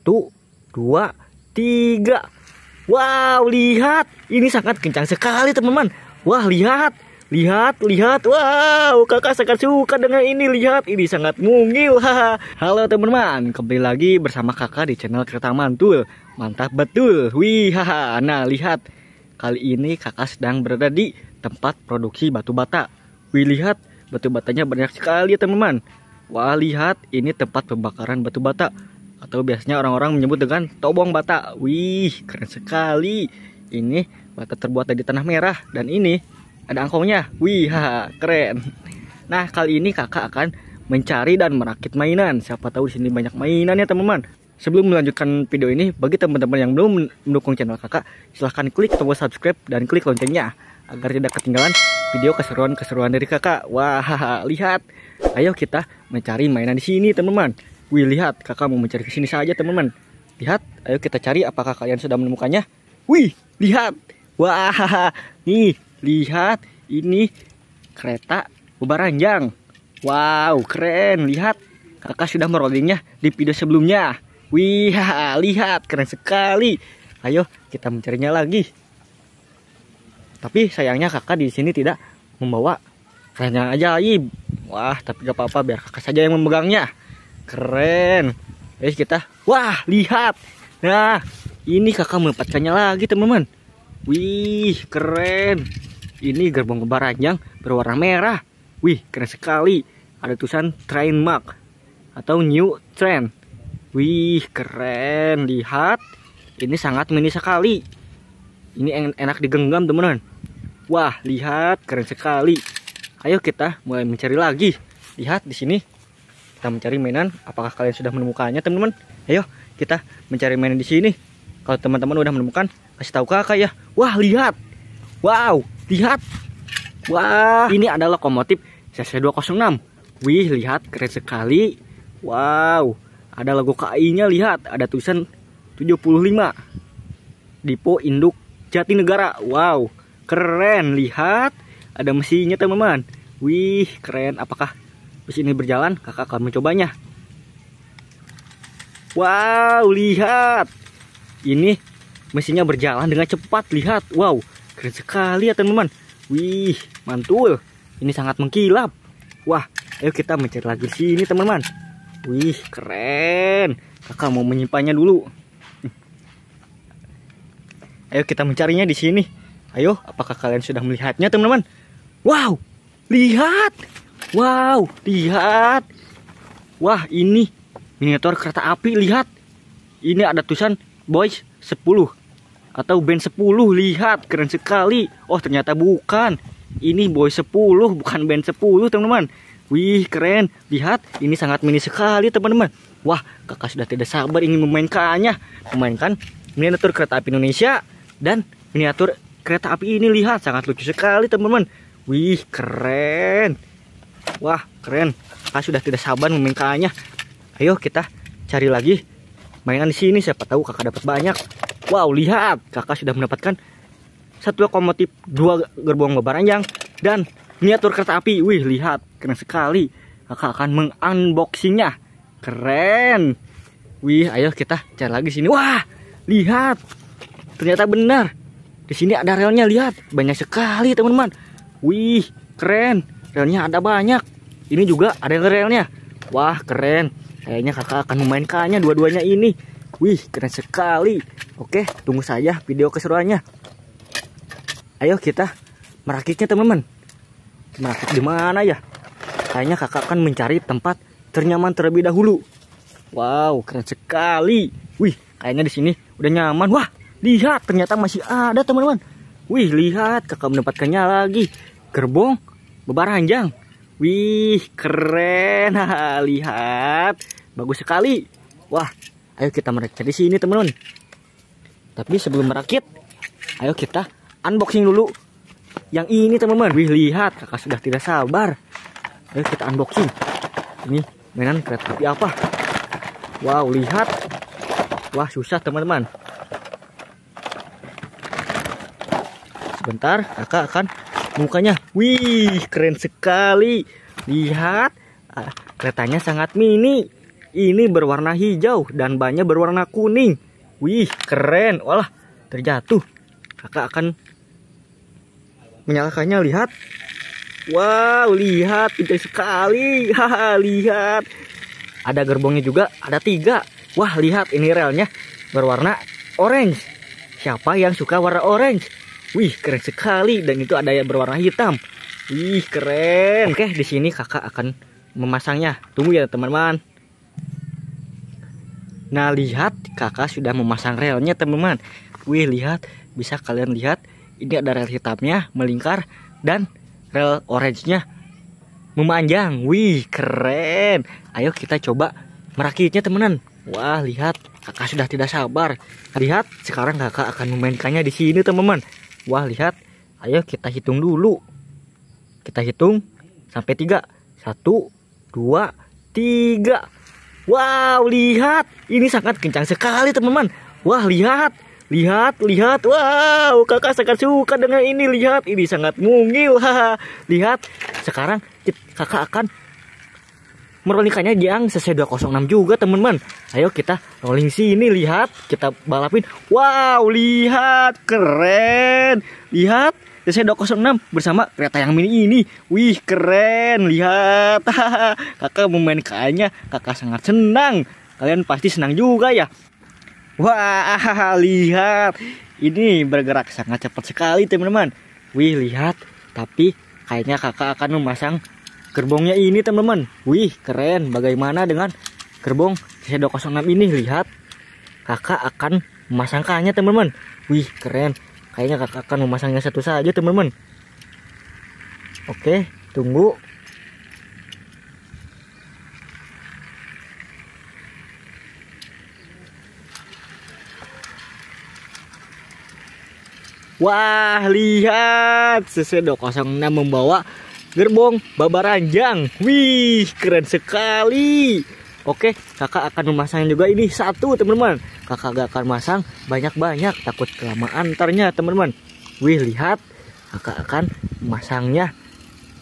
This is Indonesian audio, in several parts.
Satu, dua, tiga. Wow, lihat. Ini sangat kencang sekali, teman-teman. Wah, lihat. Lihat, lihat, wow, kakak sangat suka dengan ini, lihat, ini sangat mungil, haha. Halo teman-teman, kembali lagi bersama kakak di channel Kereta Mantul. Mantap betul, wih, haha. Nah, lihat, kali ini kakak sedang berada di tempat produksi batu bata. Wih, lihat, batu batanya banyak sekali teman-teman. Wah, lihat, ini tempat pembakaran batu bata atau biasanya orang-orang menyebut dengan tobong bata. Wih, keren sekali. Ini bata terbuat dari tanah merah dan ini ada angkongnya. Wih, haha, keren. Nah, kali ini kakak akan mencari dan merakit mainan. Siapa tahu di sini banyak mainan ya, teman-teman. Sebelum melanjutkan video ini, bagi teman-teman yang belum mendukung channel kakak, silahkan klik tombol subscribe dan klik loncengnya agar tidak ketinggalan video keseruan-keseruan dari kakak. Wah, lihat. Ayo kita mencari mainan di sini, teman-teman. Wih lihat kakak mau mencari kesini saja teman-teman Lihat ayo kita cari apakah kalian sudah menemukannya Wih lihat Wah nih lihat ini kereta beban Wow keren lihat kakak sudah merollingnya di video sebelumnya Wih lihat keren sekali Ayo kita mencarinya lagi Tapi sayangnya kakak di sini tidak membawa kerennya ajaib Wah tapi gak apa-apa biar kakak saja yang memegangnya keren guys eh, kita wah lihat nah ini kakak melepaskannya lagi teman-teman wih keren ini gerbong kebaranjang berwarna merah wih keren sekali ada tulisan train mark atau new trend wih keren lihat ini sangat mini sekali ini enak digenggam teman-teman wah lihat keren sekali ayo kita mulai mencari lagi lihat di sini kita mencari mainan apakah kalian sudah menemukannya teman-teman ayo kita mencari mainan di sini kalau teman-teman udah menemukan kasih tahu kakak ya wah lihat wow lihat wah ini adalah lokomotif CC206 wih lihat keren sekali wow ada logo KI nya lihat ada tulisan 75 Dipo Induk Jatinegara wow keren lihat ada mesinnya teman-teman wih keren apakah Mesin ini berjalan, kakak akan mencobanya. Wow, lihat. Ini mesinnya berjalan dengan cepat, lihat. Wow, keren sekali ya teman-teman. Wih, mantul. Ini sangat mengkilap. Wah, ayo kita mencari lagi sini teman-teman. Wih, keren. Kakak mau menyimpannya dulu. Hmm. Ayo kita mencarinya di sini. Ayo, apakah kalian sudah melihatnya teman-teman? Wow, lihat. Wow, lihat. Wah, ini miniatur kereta api, lihat. Ini ada tulisan Boys 10 atau band 10, lihat. Keren sekali. Oh, ternyata bukan. Ini Boys 10, bukan band 10, teman-teman. Wih, keren. Lihat, ini sangat mini sekali, teman-teman. Wah, kakak sudah tidak sabar ingin memainkannya. Memainkan miniatur kereta api Indonesia dan miniatur kereta api ini lihat sangat lucu sekali, teman-teman. Wih, keren. Wah, keren. Ah, sudah tidak sabar memingkanya. Ayo kita cari lagi mainan di sini. Siapa tahu kakak dapat banyak. Wow, lihat. Kakak sudah mendapatkan satu lokomotif, dua gerbong babar ranjang, dan miniatur kereta api. Wih, lihat. Keren sekali. Kakak akan mengunboxingnya. Keren. Wih, ayo kita cari lagi sini. Wah, lihat. Ternyata benar. Di sini ada relnya, lihat. Banyak sekali, teman-teman. Wih, keren relnya ada banyak ini juga ada relnya wah keren kayaknya kakak akan memainkannya dua-duanya ini wih keren sekali oke tunggu saja video keseruannya ayo kita merakitnya teman-teman merakit di mana ya kayaknya kakak akan mencari tempat ternyaman terlebih dahulu wow keren sekali wih kayaknya di sini udah nyaman wah lihat ternyata masih ada teman-teman wih lihat kakak mendapatkannya lagi gerbong bebaranjang. Wih, keren. Lihat, bagus sekali. Wah, ayo kita merakit di sini, teman-teman. Tapi sebelum merakit, ayo kita unboxing dulu. Yang ini, teman-teman. Wih, lihat, kakak sudah tidak sabar. Ayo kita unboxing. Ini mainan kereta api apa? Wow, lihat. Wah, susah, teman-teman. Sebentar, kakak akan mukanya. Wih, keren sekali. Lihat, uh, ah, keretanya sangat mini. Ini berwarna hijau dan bannya berwarna kuning. Wih, keren. Walah, terjatuh. Kakak akan menyalakannya. Lihat. Wow, lihat. Pintar sekali. Haha, lihat. Ada gerbongnya juga. Ada tiga. Wah, lihat. Ini relnya berwarna orange. Siapa yang suka warna orange? Wih, keren sekali dan itu ada yang berwarna hitam. Wih, keren. Oke, di sini kakak akan memasangnya. Tunggu ya, teman-teman. Nah, lihat kakak sudah memasang relnya, teman-teman. Wih, lihat. Bisa kalian lihat, ini ada rel hitamnya melingkar dan rel orange-nya memanjang. Wih, keren. Ayo kita coba merakitnya, teman-teman. Wah, lihat. Kakak sudah tidak sabar. Lihat, sekarang kakak akan memainkannya di sini, teman-teman. Wah lihat, ayo kita hitung dulu. Kita hitung sampai tiga. Satu, dua, tiga. Wow, lihat. Ini sangat kencang sekali teman-teman. Wah lihat, lihat, lihat. Wow, kakak sangat suka dengan ini. Lihat, ini sangat mungil. Haha. lihat, sekarang kakak akan Merolikannya yang sesuai 206 juga teman-teman Ayo kita rolling sini lihat Kita balapin Wow lihat keren Lihat sesuai 206 bersama kereta yang mini ini Wih keren lihat Kakak memainkannya kakak sangat senang Kalian pasti senang juga ya Wah lihat Ini bergerak sangat cepat sekali teman-teman Wih lihat Tapi kayaknya kakak akan memasang gerbongnya ini teman-teman wih keren bagaimana dengan gerbong CC 06 ini lihat kakak akan memasangkannya teman-teman wih keren kayaknya kakak akan memasangnya satu saja teman-teman oke tunggu Wah, lihat CC 06 membawa gerbong babaranjang. Wih, keren sekali. Oke, kakak akan memasang juga ini satu teman-teman. Kakak gak akan masang banyak-banyak, takut kelamaan antarnya teman-teman. Wih, lihat. Kakak akan memasangnya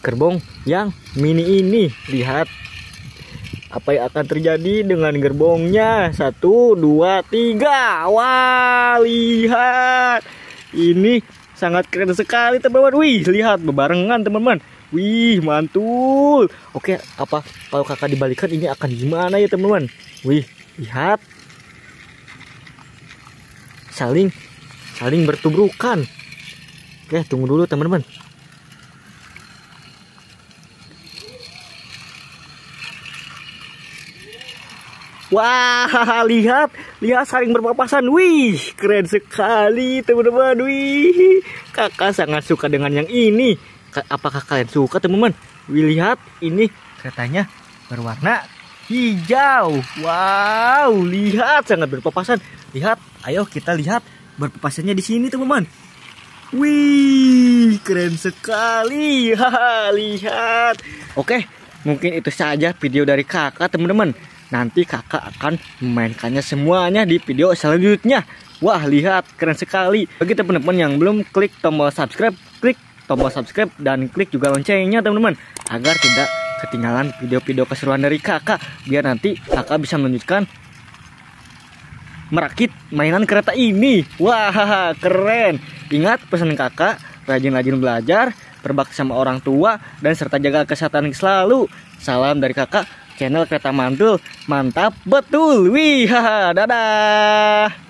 gerbong yang mini ini. Lihat apa yang akan terjadi dengan gerbongnya satu dua tiga wah lihat ini sangat keren sekali teman-teman wih lihat bebarengan teman-teman wih mantul oke apa kalau kakak dibalikan ini akan gimana ya teman-teman wih lihat saling saling bertubrukan oke tunggu dulu teman-teman Wah, lihat, lihat saling berpapasan. Wih, keren sekali teman-teman. Wih, kakak sangat suka dengan yang ini. Apakah kalian suka teman-teman? Wih, lihat ini keretanya berwarna hijau. Wow, lihat sangat berpapasan. Lihat, ayo kita lihat berpapasannya di sini teman-teman. Wih, keren sekali. Haha, lihat. Oke, mungkin itu saja video dari kakak teman-teman nanti kakak akan memainkannya semuanya di video selanjutnya wah lihat keren sekali bagi teman-teman yang belum klik tombol subscribe klik tombol subscribe dan klik juga loncengnya teman-teman agar tidak ketinggalan video-video keseruan dari kakak biar nanti kakak bisa menunjukkan merakit mainan kereta ini wah keren ingat pesan kakak rajin-rajin belajar berbakti sama orang tua dan serta jaga kesehatan selalu salam dari kakak channel kereta mantul mantap betul wih dadah